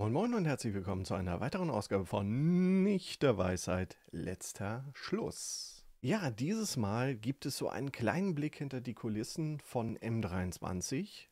Moin Moin und herzlich willkommen zu einer weiteren Ausgabe von Nicht der Weisheit, letzter Schluss. Ja, dieses Mal gibt es so einen kleinen Blick hinter die Kulissen von M23,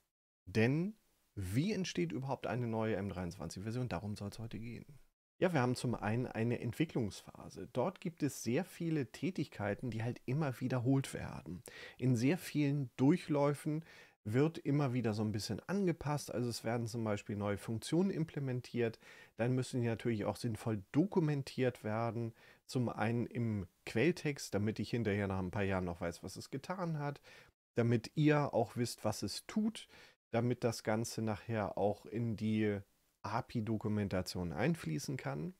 denn wie entsteht überhaupt eine neue M23-Version? Darum soll es heute gehen. Ja, wir haben zum einen eine Entwicklungsphase. Dort gibt es sehr viele Tätigkeiten, die halt immer wiederholt werden. In sehr vielen Durchläufen wird immer wieder so ein bisschen angepasst. Also es werden zum Beispiel neue Funktionen implementiert. Dann müssen die natürlich auch sinnvoll dokumentiert werden. Zum einen im Quelltext, damit ich hinterher nach ein paar Jahren noch weiß, was es getan hat. Damit ihr auch wisst, was es tut. Damit das Ganze nachher auch in die API-Dokumentation einfließen kann.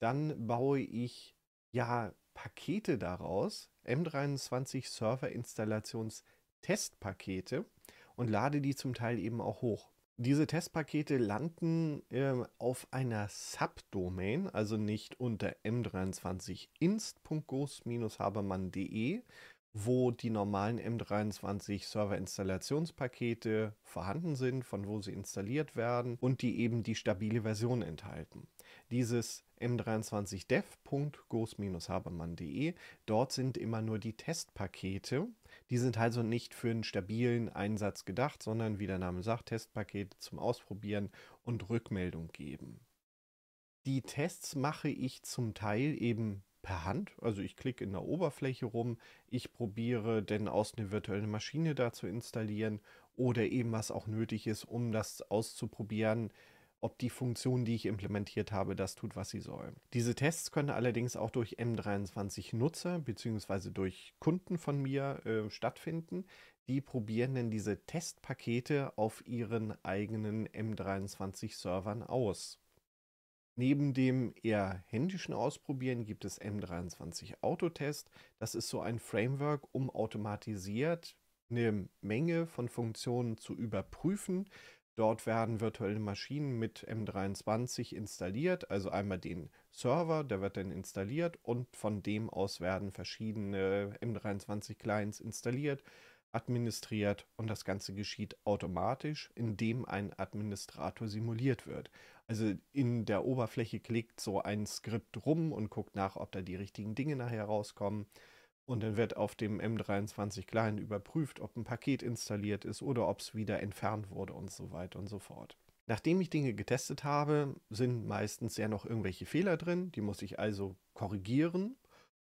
Dann baue ich ja Pakete daraus. M23 Server Installations Testpakete und lade die zum Teil eben auch hoch. Diese Testpakete landen äh, auf einer Subdomain, also nicht unter m23inst.ghost-habermann.de, wo die normalen M23 Server-Installationspakete vorhanden sind, von wo sie installiert werden und die eben die stabile Version enthalten. Dieses m 23 devghost habermannde dort sind immer nur die Testpakete die sind also nicht für einen stabilen Einsatz gedacht, sondern wie der Name sagt, Testpakete zum Ausprobieren und Rückmeldung geben. Die Tests mache ich zum Teil eben per Hand. Also ich klicke in der Oberfläche rum, ich probiere denn aus eine virtuelle Maschine da zu installieren oder eben was auch nötig ist, um das auszuprobieren, ob die Funktion, die ich implementiert habe, das tut, was sie soll. Diese Tests können allerdings auch durch M23-Nutzer bzw. durch Kunden von mir äh, stattfinden. Die probieren dann diese Testpakete auf ihren eigenen M23-Servern aus. Neben dem eher händischen Ausprobieren gibt es M23 Autotest. Das ist so ein Framework, um automatisiert eine Menge von Funktionen zu überprüfen Dort werden virtuelle Maschinen mit M23 installiert, also einmal den Server, der wird dann installiert und von dem aus werden verschiedene M23-Clients installiert, administriert und das Ganze geschieht automatisch, indem ein Administrator simuliert wird. Also in der Oberfläche klickt so ein Skript rum und guckt nach, ob da die richtigen Dinge nachher rauskommen. Und dann wird auf dem M23 Client überprüft, ob ein Paket installiert ist oder ob es wieder entfernt wurde und so weiter und so fort. Nachdem ich Dinge getestet habe, sind meistens ja noch irgendwelche Fehler drin. Die muss ich also korrigieren.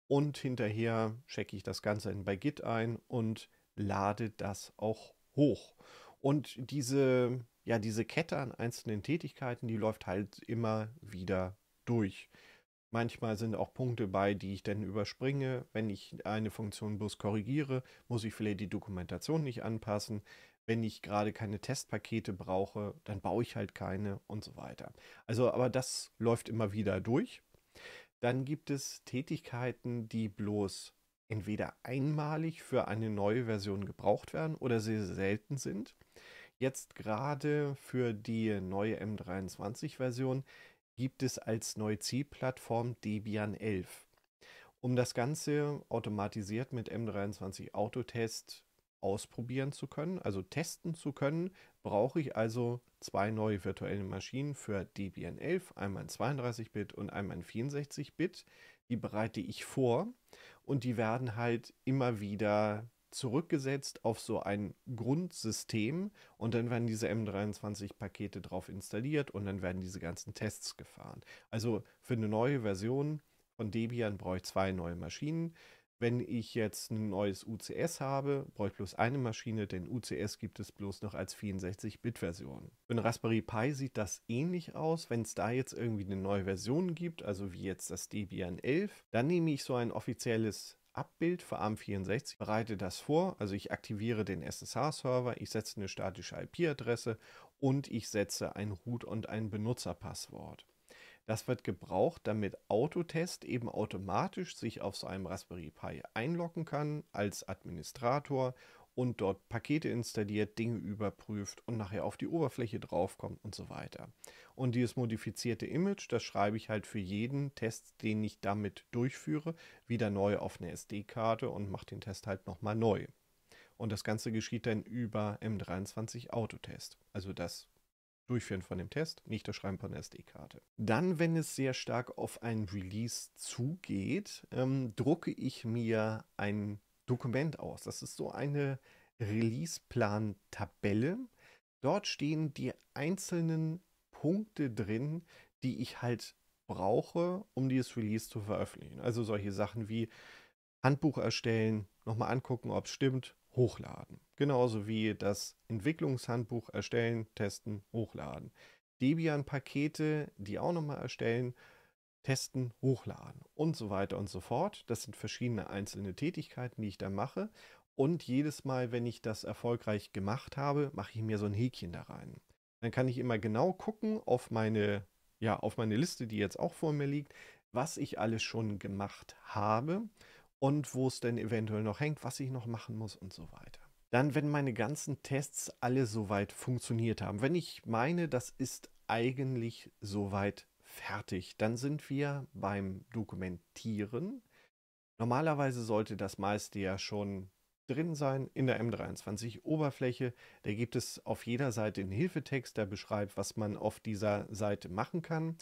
Und hinterher checke ich das Ganze in bei Git ein und lade das auch hoch. Und diese, ja, diese Kette an einzelnen Tätigkeiten, die läuft halt immer wieder durch. Manchmal sind auch Punkte bei, die ich dann überspringe. Wenn ich eine Funktion bloß korrigiere, muss ich vielleicht die Dokumentation nicht anpassen. Wenn ich gerade keine Testpakete brauche, dann baue ich halt keine und so weiter. Also, aber das läuft immer wieder durch. Dann gibt es Tätigkeiten, die bloß entweder einmalig für eine neue Version gebraucht werden oder sehr selten sind. Jetzt gerade für die neue M23-Version gibt es als neue Zielplattform Debian 11. Um das Ganze automatisiert mit M23 Autotest ausprobieren zu können, also testen zu können, brauche ich also zwei neue virtuelle Maschinen für Debian 11, einmal in 32-Bit und einmal in 64-Bit. Die bereite ich vor und die werden halt immer wieder zurückgesetzt auf so ein Grundsystem und dann werden diese M23-Pakete drauf installiert und dann werden diese ganzen Tests gefahren. Also für eine neue Version von Debian brauche ich zwei neue Maschinen. Wenn ich jetzt ein neues UCS habe, brauche ich bloß eine Maschine, denn UCS gibt es bloß noch als 64-Bit-Version. Für einen Raspberry Pi sieht das ähnlich aus. Wenn es da jetzt irgendwie eine neue Version gibt, also wie jetzt das Debian 11, dann nehme ich so ein offizielles Abbild für ARM64, bereite das vor, also ich aktiviere den SSH-Server, ich setze eine statische IP-Adresse und ich setze ein Root- und ein Benutzerpasswort. Das wird gebraucht, damit Autotest eben automatisch sich auf so einem Raspberry Pi einloggen kann als Administrator und dort Pakete installiert, Dinge überprüft und nachher auf die Oberfläche draufkommt und so weiter. Und dieses modifizierte Image, das schreibe ich halt für jeden Test, den ich damit durchführe, wieder neu auf eine SD-Karte und mache den Test halt nochmal neu. Und das Ganze geschieht dann über M23 Autotest. Also das Durchführen von dem Test, nicht das Schreiben von der SD-Karte. Dann, wenn es sehr stark auf ein Release zugeht, ähm, drucke ich mir ein Dokument aus. Das ist so eine release plan tabelle Dort stehen die einzelnen Punkte drin, die ich halt brauche, um dieses Release zu veröffentlichen. Also solche Sachen wie Handbuch erstellen, nochmal angucken, ob es stimmt, hochladen. Genauso wie das Entwicklungshandbuch erstellen, testen, hochladen. Debian-Pakete, die auch nochmal erstellen testen, hochladen und so weiter und so fort. Das sind verschiedene einzelne Tätigkeiten, die ich da mache. Und jedes Mal, wenn ich das erfolgreich gemacht habe, mache ich mir so ein Häkchen da rein. Dann kann ich immer genau gucken auf meine, ja, auf meine Liste, die jetzt auch vor mir liegt, was ich alles schon gemacht habe und wo es denn eventuell noch hängt, was ich noch machen muss und so weiter. Dann, wenn meine ganzen Tests alle soweit funktioniert haben, wenn ich meine, das ist eigentlich soweit fertig. Dann sind wir beim Dokumentieren. Normalerweise sollte das meiste ja schon drin sein in der M23-Oberfläche. Da gibt es auf jeder Seite einen Hilfetext, der beschreibt, was man auf dieser Seite machen kann.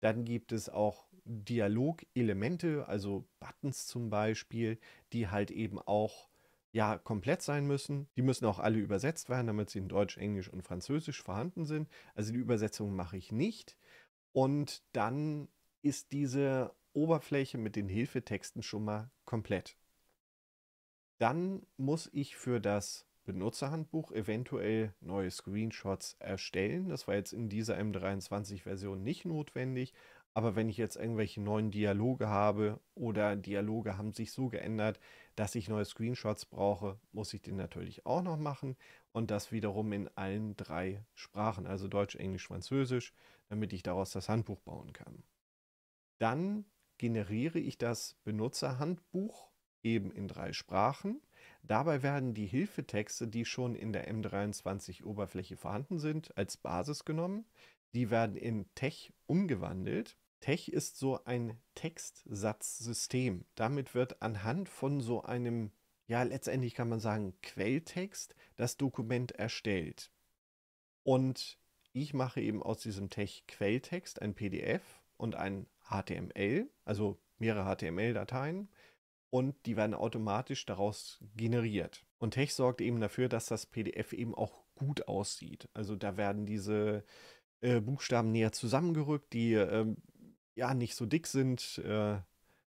Dann gibt es auch Dialogelemente, also Buttons zum Beispiel, die halt eben auch ja, komplett sein müssen. Die müssen auch alle übersetzt werden, damit sie in Deutsch, Englisch und Französisch vorhanden sind. Also die Übersetzung mache ich nicht. Und dann ist diese Oberfläche mit den Hilfetexten schon mal komplett. Dann muss ich für das Benutzerhandbuch eventuell neue Screenshots erstellen. Das war jetzt in dieser M23-Version nicht notwendig, aber wenn ich jetzt irgendwelche neuen Dialoge habe oder Dialoge haben sich so geändert, dass ich neue Screenshots brauche, muss ich den natürlich auch noch machen und das wiederum in allen drei Sprachen, also Deutsch, Englisch, Französisch damit ich daraus das Handbuch bauen kann. Dann generiere ich das Benutzerhandbuch eben in drei Sprachen. Dabei werden die Hilfetexte, die schon in der M23-Oberfläche vorhanden sind, als Basis genommen. Die werden in Tech umgewandelt. Tech ist so ein Textsatzsystem. Damit wird anhand von so einem, ja letztendlich kann man sagen, Quelltext das Dokument erstellt. Und ich mache eben aus diesem Tech-Quelltext ein PDF und ein HTML, also mehrere HTML-Dateien, und die werden automatisch daraus generiert. Und Tech sorgt eben dafür, dass das PDF eben auch gut aussieht. Also da werden diese äh, Buchstaben näher zusammengerückt, die äh, ja nicht so dick sind äh,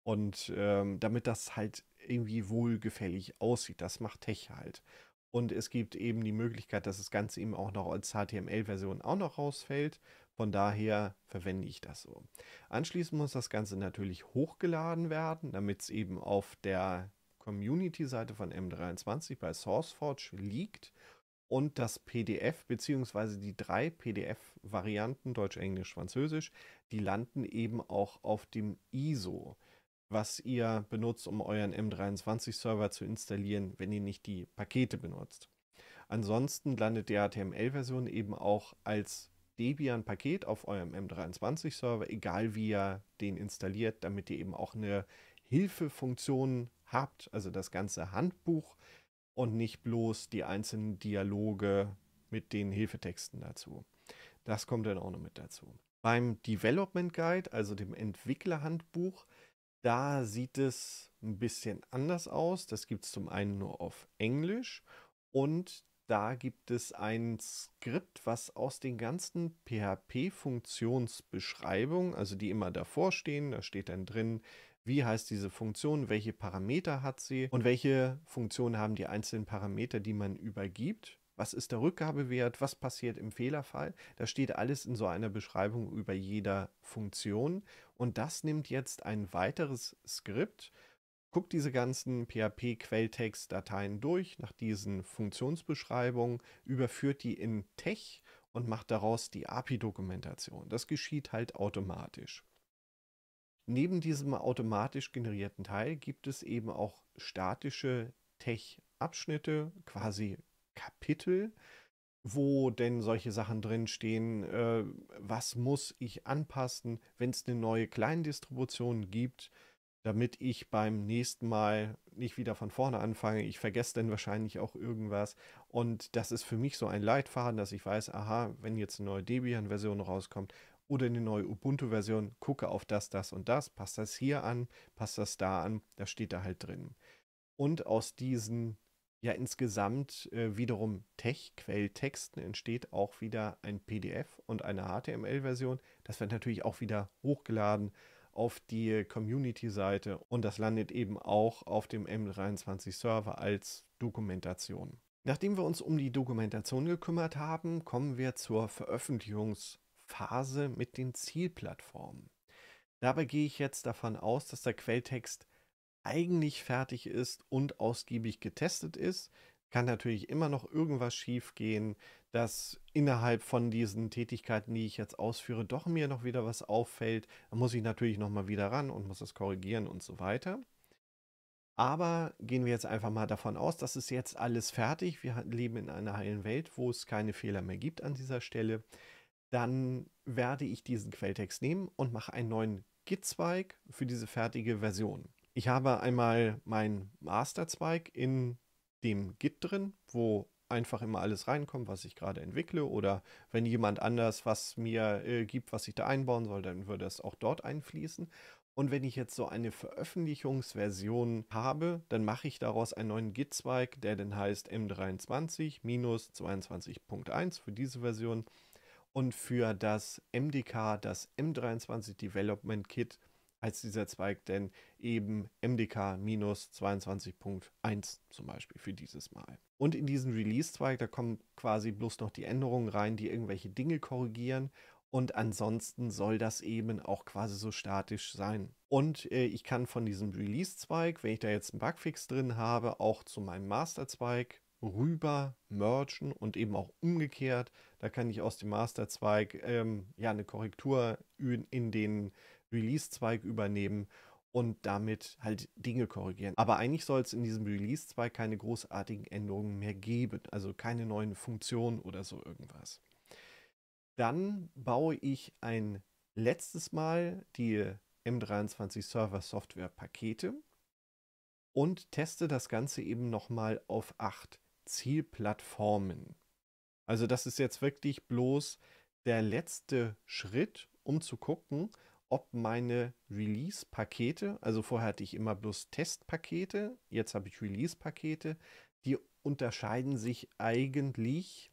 und ähm, damit das halt irgendwie wohlgefällig aussieht. Das macht Tech halt. Und es gibt eben die Möglichkeit, dass das Ganze eben auch noch als HTML-Version auch noch rausfällt. Von daher verwende ich das so. Anschließend muss das Ganze natürlich hochgeladen werden, damit es eben auf der Community-Seite von M23 bei SourceForge liegt und das PDF beziehungsweise die drei PDF-Varianten Deutsch, Englisch, Französisch, die landen eben auch auf dem ISO was ihr benutzt, um euren M23-Server zu installieren, wenn ihr nicht die Pakete benutzt. Ansonsten landet die HTML-Version eben auch als Debian-Paket auf eurem M23-Server, egal wie ihr den installiert, damit ihr eben auch eine Hilfefunktion habt, also das ganze Handbuch und nicht bloß die einzelnen Dialoge mit den Hilfetexten dazu. Das kommt dann auch noch mit dazu. Beim Development Guide, also dem Entwicklerhandbuch, da sieht es ein bisschen anders aus. Das gibt es zum einen nur auf Englisch und da gibt es ein Skript, was aus den ganzen PHP-Funktionsbeschreibungen, also die immer davor stehen, da steht dann drin, wie heißt diese Funktion, welche Parameter hat sie und welche Funktionen haben die einzelnen Parameter, die man übergibt was ist der Rückgabewert, was passiert im Fehlerfall. Das steht alles in so einer Beschreibung über jeder Funktion. Und das nimmt jetzt ein weiteres Skript, guckt diese ganzen PHP-Quelltext-Dateien durch nach diesen Funktionsbeschreibungen, überführt die in Tech und macht daraus die API-Dokumentation. Das geschieht halt automatisch. Neben diesem automatisch generierten Teil gibt es eben auch statische Tech-Abschnitte, quasi Kapitel, wo denn solche Sachen drinstehen, äh, was muss ich anpassen, wenn es eine neue Kleindistribution gibt, damit ich beim nächsten Mal nicht wieder von vorne anfange. Ich vergesse dann wahrscheinlich auch irgendwas. Und das ist für mich so ein Leitfaden, dass ich weiß, aha, wenn jetzt eine neue Debian-Version rauskommt oder eine neue Ubuntu-Version, gucke auf das, das und das, passt das hier an, passt das da an, das steht da halt drin. Und aus diesen ja insgesamt äh, wiederum Tech-Quelltexten entsteht auch wieder ein PDF und eine HTML-Version. Das wird natürlich auch wieder hochgeladen auf die Community-Seite und das landet eben auch auf dem M23-Server als Dokumentation. Nachdem wir uns um die Dokumentation gekümmert haben, kommen wir zur Veröffentlichungsphase mit den Zielplattformen. Dabei gehe ich jetzt davon aus, dass der Quelltext eigentlich fertig ist und ausgiebig getestet ist. Kann natürlich immer noch irgendwas schiefgehen, dass innerhalb von diesen Tätigkeiten, die ich jetzt ausführe, doch mir noch wieder was auffällt. Da muss ich natürlich nochmal wieder ran und muss das korrigieren und so weiter. Aber gehen wir jetzt einfach mal davon aus, das ist jetzt alles fertig. Wir leben in einer heilen Welt, wo es keine Fehler mehr gibt an dieser Stelle. Dann werde ich diesen Quelltext nehmen und mache einen neuen Git-Zweig für diese fertige Version ich habe einmal meinen Masterzweig in dem Git drin, wo einfach immer alles reinkommt, was ich gerade entwickle oder wenn jemand anders was mir äh, gibt, was ich da einbauen soll, dann würde das auch dort einfließen. Und wenn ich jetzt so eine Veröffentlichungsversion habe, dann mache ich daraus einen neuen Git-Zweig, der dann heißt M23-22.1 für diese Version. Und für das MDK, das M23 Development Kit, als dieser Zweig denn eben MDK minus 22.1 zum Beispiel für dieses Mal. Und in diesen Release-Zweig, da kommen quasi bloß noch die Änderungen rein, die irgendwelche Dinge korrigieren. Und ansonsten soll das eben auch quasi so statisch sein. Und äh, ich kann von diesem Release-Zweig, wenn ich da jetzt einen Bugfix drin habe, auch zu meinem Master-Zweig rüber mergen und eben auch umgekehrt. Da kann ich aus dem Masterzweig ähm, ja eine Korrektur in, in den Release-Zweig übernehmen und damit halt Dinge korrigieren. Aber eigentlich soll es in diesem Release-Zweig keine großartigen Änderungen mehr geben, also keine neuen Funktionen oder so irgendwas. Dann baue ich ein letztes Mal die M23 Server Software Pakete und teste das Ganze eben nochmal auf acht Zielplattformen. Also das ist jetzt wirklich bloß der letzte Schritt, um zu gucken, ob meine Release-Pakete, also vorher hatte ich immer bloß Testpakete, jetzt habe ich Release-Pakete, die unterscheiden sich eigentlich,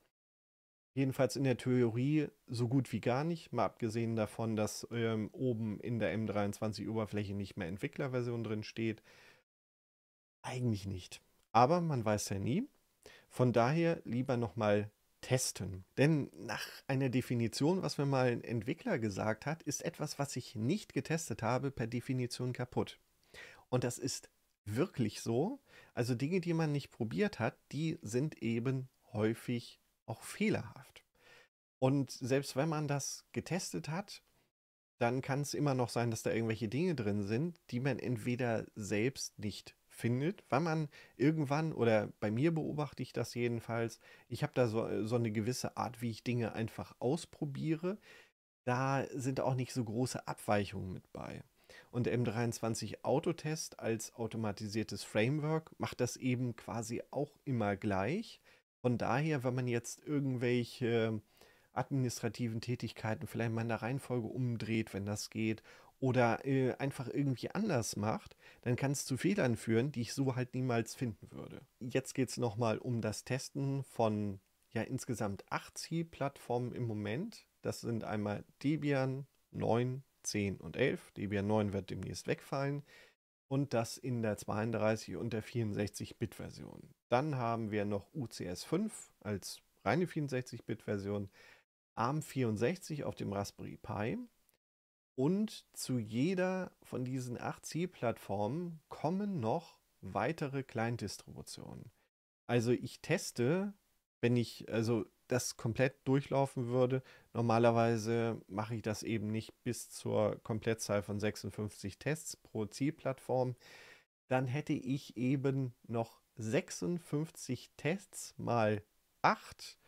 jedenfalls in der Theorie, so gut wie gar nicht, mal abgesehen davon, dass ähm, oben in der M23-Oberfläche nicht mehr Entwicklerversion drin steht. Eigentlich nicht. Aber man weiß ja nie. Von daher lieber nochmal testen. Denn nach einer Definition, was mir mal ein Entwickler gesagt hat, ist etwas, was ich nicht getestet habe, per Definition kaputt. Und das ist wirklich so. Also Dinge, die man nicht probiert hat, die sind eben häufig auch fehlerhaft. Und selbst wenn man das getestet hat, dann kann es immer noch sein, dass da irgendwelche Dinge drin sind, die man entweder selbst nicht findet, weil man irgendwann, oder bei mir beobachte ich das jedenfalls, ich habe da so, so eine gewisse Art, wie ich Dinge einfach ausprobiere. Da sind auch nicht so große Abweichungen mit bei. Und M23 Autotest als automatisiertes Framework macht das eben quasi auch immer gleich. Von daher, wenn man jetzt irgendwelche administrativen Tätigkeiten vielleicht mal in der Reihenfolge umdreht, wenn das geht, oder äh, einfach irgendwie anders macht, dann kann es zu Fehlern führen, die ich so halt niemals finden würde. Jetzt geht es nochmal um das Testen von ja insgesamt acht Zielplattformen im Moment. Das sind einmal Debian 9, 10 und 11. Debian 9 wird demnächst wegfallen und das in der 32 und der 64-Bit-Version. Dann haben wir noch UCS 5 als reine 64-Bit-Version, ARM 64 auf dem Raspberry Pi und zu jeder von diesen acht Zielplattformen kommen noch weitere Client-Distributionen. Also ich teste, wenn ich also das komplett durchlaufen würde, normalerweise mache ich das eben nicht bis zur Komplettzahl von 56 Tests pro Zielplattform, dann hätte ich eben noch 56 Tests mal 8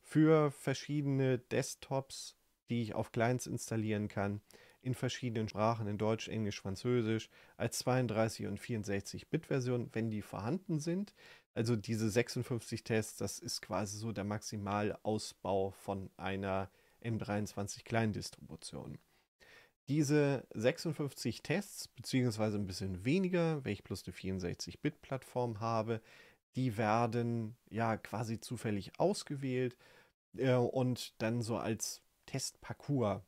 für verschiedene Desktops, die ich auf Clients installieren kann in verschiedenen Sprachen, in Deutsch, Englisch, Französisch, als 32 und 64-Bit-Version, wenn die vorhanden sind. Also diese 56 Tests, das ist quasi so der Maximalausbau von einer M23-Kleindistribution. Diese 56 Tests, beziehungsweise ein bisschen weniger, wenn ich bloß eine 64-Bit-Plattform habe, die werden ja quasi zufällig ausgewählt äh, und dann so als Testparcours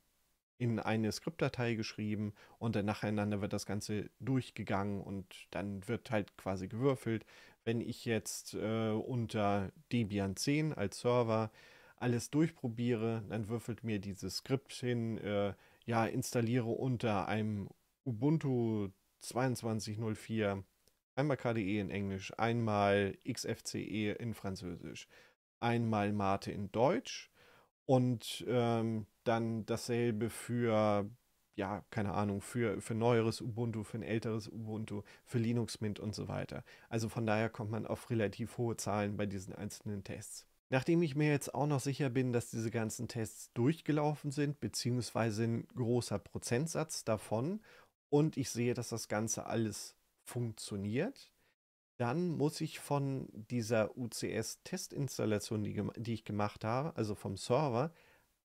in eine Skriptdatei geschrieben und dann nacheinander wird das Ganze durchgegangen und dann wird halt quasi gewürfelt. Wenn ich jetzt äh, unter Debian 10 als Server alles durchprobiere, dann würfelt mir dieses Skript hin, äh, ja, installiere unter einem Ubuntu 2204 einmal KDE in Englisch, einmal XFCE in Französisch, einmal Mate in Deutsch und ähm, dann dasselbe für, ja, keine Ahnung, für, für neueres Ubuntu, für ein älteres Ubuntu, für Linux Mint und so weiter. Also von daher kommt man auf relativ hohe Zahlen bei diesen einzelnen Tests. Nachdem ich mir jetzt auch noch sicher bin, dass diese ganzen Tests durchgelaufen sind, beziehungsweise ein großer Prozentsatz davon, und ich sehe, dass das Ganze alles funktioniert, dann muss ich von dieser UCS-Testinstallation, die, die ich gemacht habe, also vom Server,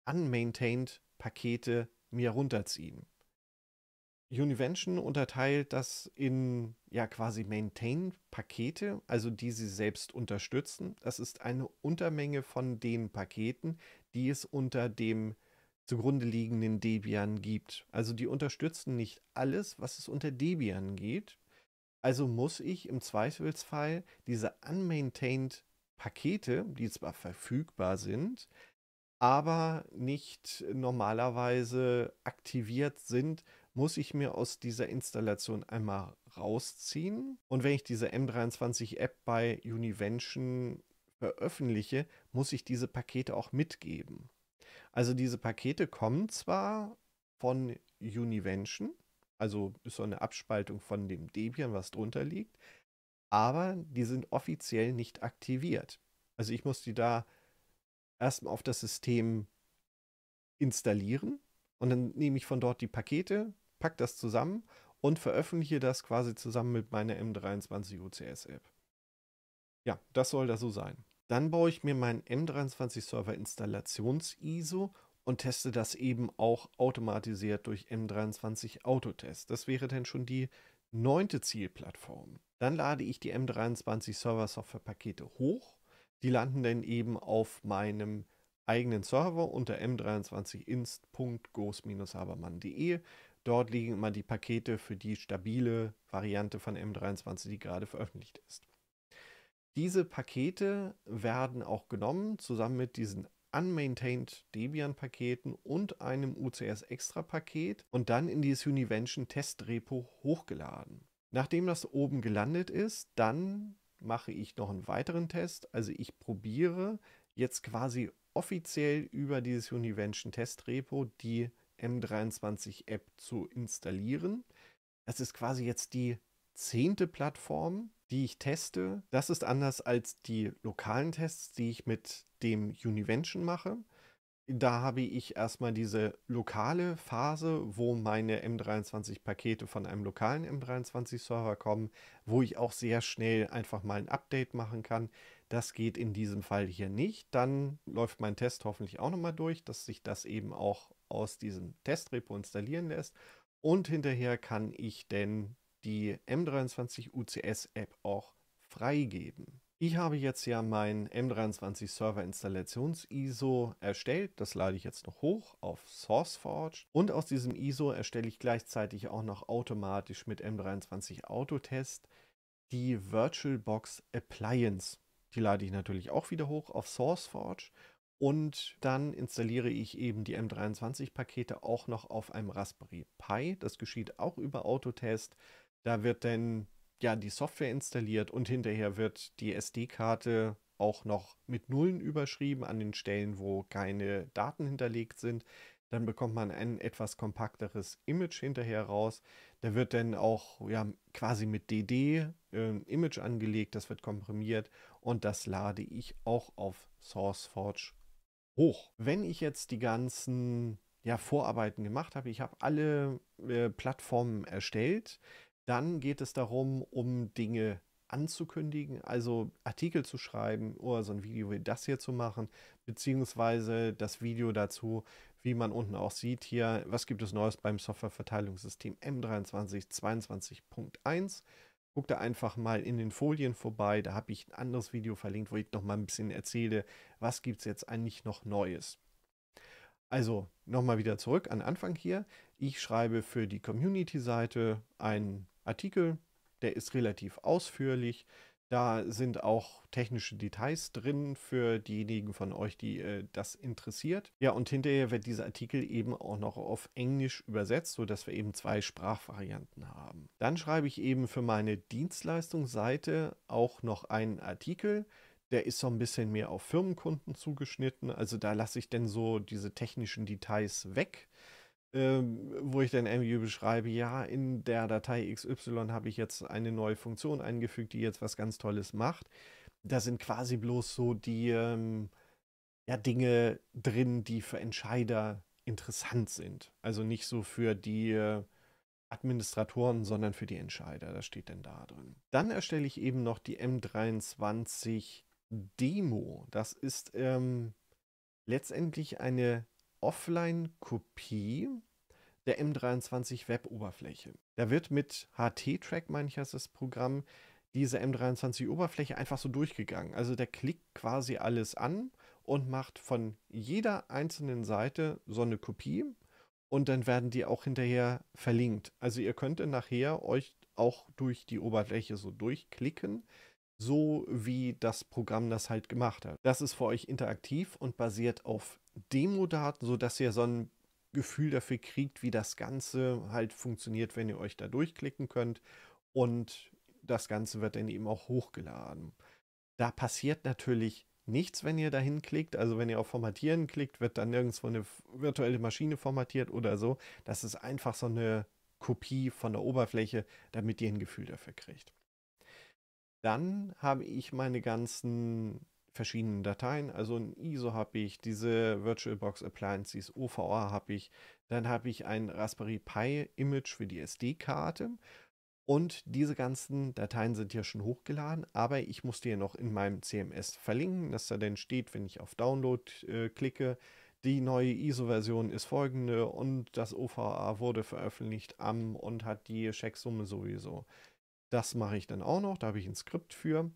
unmaintained Pakete mir runterziehen. Univention unterteilt das in ja quasi maintained pakete also die sie selbst unterstützen. Das ist eine Untermenge von den Paketen, die es unter dem zugrunde liegenden Debian gibt. Also die unterstützen nicht alles, was es unter Debian gibt. Also muss ich im Zweifelsfall diese unmaintained Pakete, die zwar verfügbar sind, aber nicht normalerweise aktiviert sind, muss ich mir aus dieser Installation einmal rausziehen. Und wenn ich diese M23-App bei Univention veröffentliche, muss ich diese Pakete auch mitgeben. Also diese Pakete kommen zwar von Univention, also ist so eine Abspaltung von dem Debian, was drunter liegt, aber die sind offiziell nicht aktiviert. Also ich muss die da erstmal auf das System installieren und dann nehme ich von dort die Pakete, packe das zusammen und veröffentliche das quasi zusammen mit meiner M23 UCS App. Ja, das soll da so sein. Dann baue ich mir meinen M23 Server Installations ISO und teste das eben auch automatisiert durch M23 Autotest. Das wäre dann schon die neunte Zielplattform. Dann lade ich die M23 Server Software Pakete hoch die landen dann eben auf meinem eigenen Server unter m23inst.gos-habermann.de. Dort liegen immer die Pakete für die stabile Variante von M23, die gerade veröffentlicht ist. Diese Pakete werden auch genommen, zusammen mit diesen unmaintained Debian-Paketen und einem UCS-Extra-Paket und dann in dieses Univention Test-Repo hochgeladen. Nachdem das oben gelandet ist, dann mache ich noch einen weiteren Test. Also ich probiere jetzt quasi offiziell über dieses Univention Test Repo die M23 App zu installieren. Das ist quasi jetzt die zehnte Plattform, die ich teste. Das ist anders als die lokalen Tests, die ich mit dem Univention mache. Da habe ich erstmal diese lokale Phase, wo meine M23-Pakete von einem lokalen M23-Server kommen, wo ich auch sehr schnell einfach mal ein Update machen kann. Das geht in diesem Fall hier nicht. Dann läuft mein Test hoffentlich auch nochmal durch, dass sich das eben auch aus diesem Testrepo installieren lässt. Und hinterher kann ich denn die M23 UCS-App auch freigeben. Ich habe jetzt ja mein M23 Server Installations ISO erstellt. Das lade ich jetzt noch hoch auf SourceForge. Und aus diesem ISO erstelle ich gleichzeitig auch noch automatisch mit M23 Autotest die VirtualBox Appliance. Die lade ich natürlich auch wieder hoch auf SourceForge. Und dann installiere ich eben die M23-Pakete auch noch auf einem Raspberry Pi. Das geschieht auch über Autotest. Da wird dann ja die Software installiert und hinterher wird die SD-Karte auch noch mit Nullen überschrieben an den Stellen, wo keine Daten hinterlegt sind. Dann bekommt man ein etwas kompakteres Image hinterher raus. Da wird dann auch ja, quasi mit DD äh, Image angelegt, das wird komprimiert und das lade ich auch auf SourceForge hoch. Wenn ich jetzt die ganzen ja, Vorarbeiten gemacht habe, ich habe alle äh, Plattformen erstellt, dann geht es darum, um Dinge anzukündigen, also Artikel zu schreiben oder so ein Video wie das hier zu machen, beziehungsweise das Video dazu, wie man unten auch sieht hier, was gibt es Neues beim Softwareverteilungssystem M23 22.1. Guckt da einfach mal in den Folien vorbei, da habe ich ein anderes Video verlinkt, wo ich nochmal ein bisschen erzähle, was gibt es jetzt eigentlich noch Neues. Also nochmal wieder zurück an Anfang hier. Ich schreibe für die Community-Seite ein Artikel, der ist relativ ausführlich. Da sind auch technische Details drin für diejenigen von euch, die äh, das interessiert. Ja, und hinterher wird dieser Artikel eben auch noch auf Englisch übersetzt, sodass wir eben zwei Sprachvarianten haben. Dann schreibe ich eben für meine Dienstleistungsseite auch noch einen Artikel. Der ist so ein bisschen mehr auf Firmenkunden zugeschnitten. Also da lasse ich denn so diese technischen Details weg ähm, wo ich dann irgendwie beschreibe, ja, in der Datei XY habe ich jetzt eine neue Funktion eingefügt, die jetzt was ganz Tolles macht. Da sind quasi bloß so die ähm, ja, Dinge drin, die für Entscheider interessant sind. Also nicht so für die äh, Administratoren, sondern für die Entscheider. Das steht denn da drin. Dann erstelle ich eben noch die M23 Demo. Das ist ähm, letztendlich eine Offline-Kopie der M23 Web-Oberfläche. Da wird mit HT-Track, meine ich, heißt das Programm, diese M23-Oberfläche einfach so durchgegangen. Also der klickt quasi alles an und macht von jeder einzelnen Seite so eine Kopie und dann werden die auch hinterher verlinkt. Also ihr könnt nachher euch auch durch die Oberfläche so durchklicken so wie das Programm das halt gemacht hat. Das ist für euch interaktiv und basiert auf Demo-Daten, sodass ihr so ein Gefühl dafür kriegt, wie das Ganze halt funktioniert, wenn ihr euch da durchklicken könnt. Und das Ganze wird dann eben auch hochgeladen. Da passiert natürlich nichts, wenn ihr dahin klickt. Also wenn ihr auf Formatieren klickt, wird dann nirgendwo eine virtuelle Maschine formatiert oder so. Das ist einfach so eine Kopie von der Oberfläche, damit ihr ein Gefühl dafür kriegt. Dann habe ich meine ganzen verschiedenen Dateien, also ein ISO habe ich, diese VirtualBox Appliances, OVA habe ich, dann habe ich ein Raspberry Pi Image für die SD-Karte und diese ganzen Dateien sind ja schon hochgeladen, aber ich muss die ja noch in meinem CMS verlinken, dass da dann steht, wenn ich auf Download äh, klicke, die neue ISO-Version ist folgende und das OVA wurde veröffentlicht am und hat die Checksumme sowieso. Das mache ich dann auch noch, da habe ich ein Skript für.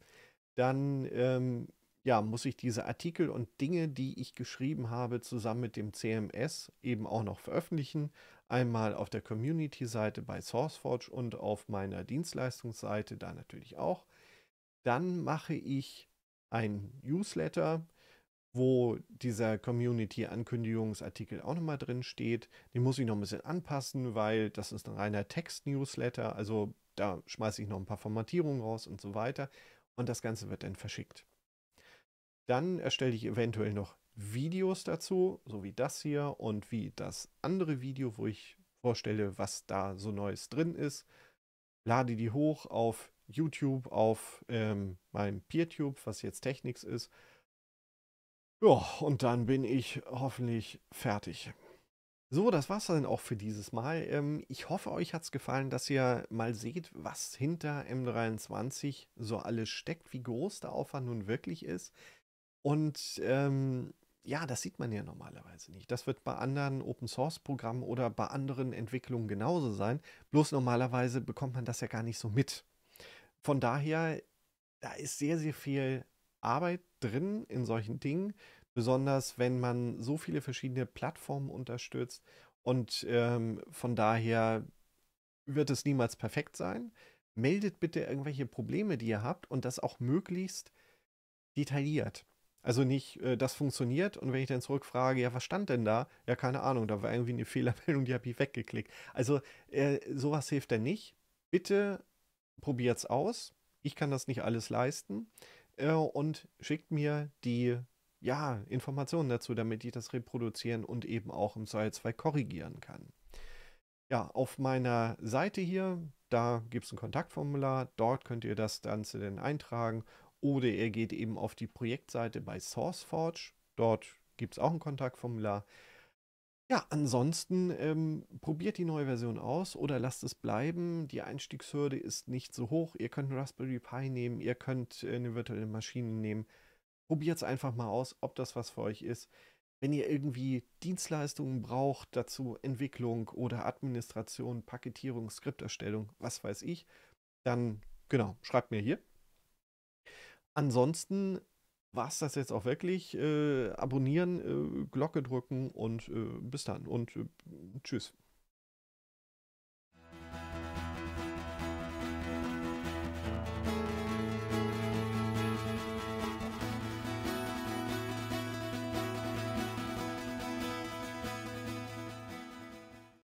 Dann ähm, ja, muss ich diese Artikel und Dinge, die ich geschrieben habe, zusammen mit dem CMS eben auch noch veröffentlichen. Einmal auf der Community-Seite bei SourceForge und auf meiner Dienstleistungsseite, da natürlich auch. Dann mache ich ein Newsletter, wo dieser Community-Ankündigungsartikel auch nochmal drin steht. Den muss ich noch ein bisschen anpassen, weil das ist ein reiner Text-Newsletter. Also da schmeiße ich noch ein paar Formatierungen raus und so weiter. Und das Ganze wird dann verschickt. Dann erstelle ich eventuell noch Videos dazu, so wie das hier und wie das andere Video, wo ich vorstelle, was da so Neues drin ist. Lade die hoch auf YouTube, auf ähm, meinem PeerTube, was jetzt Technics ist ja, und dann bin ich hoffentlich fertig. So, das war's dann auch für dieses Mal. Ähm, ich hoffe, euch hat's gefallen, dass ihr mal seht, was hinter M23 so alles steckt, wie groß der Aufwand nun wirklich ist. Und ähm, ja, das sieht man ja normalerweise nicht. Das wird bei anderen Open Source Programmen oder bei anderen Entwicklungen genauso sein. Bloß normalerweise bekommt man das ja gar nicht so mit. Von daher, da ist sehr, sehr viel Arbeit drin in solchen Dingen, besonders wenn man so viele verschiedene Plattformen unterstützt. Und ähm, von daher wird es niemals perfekt sein. Meldet bitte irgendwelche Probleme, die ihr habt und das auch möglichst detailliert. Also nicht, äh, das funktioniert und wenn ich dann zurückfrage, ja, was stand denn da? Ja, keine Ahnung, da war irgendwie eine Fehlermeldung, die habe ich weggeklickt. Also äh, sowas hilft dann nicht. Bitte probiert's aus. Ich kann das nicht alles leisten äh, und schickt mir die ja, Informationen dazu, damit ich das reproduzieren und eben auch im Style 2 korrigieren kann. Ja, auf meiner Seite hier, da gibt es ein Kontaktformular, dort könnt ihr das Ganze dann eintragen oder ihr geht eben auf die Projektseite bei SourceForge, dort gibt es auch ein Kontaktformular. Ja, ansonsten ähm, probiert die neue Version aus oder lasst es bleiben. Die Einstiegshürde ist nicht so hoch. Ihr könnt einen Raspberry Pi nehmen, ihr könnt äh, eine virtuelle Maschine nehmen. Probiert es einfach mal aus, ob das was für euch ist. Wenn ihr irgendwie Dienstleistungen braucht, dazu Entwicklung oder Administration, Paketierung, Skripterstellung, was weiß ich, dann genau, schreibt mir hier. Ansonsten war es das jetzt auch wirklich. Äh, abonnieren, äh, Glocke drücken und äh, bis dann und äh, tschüss.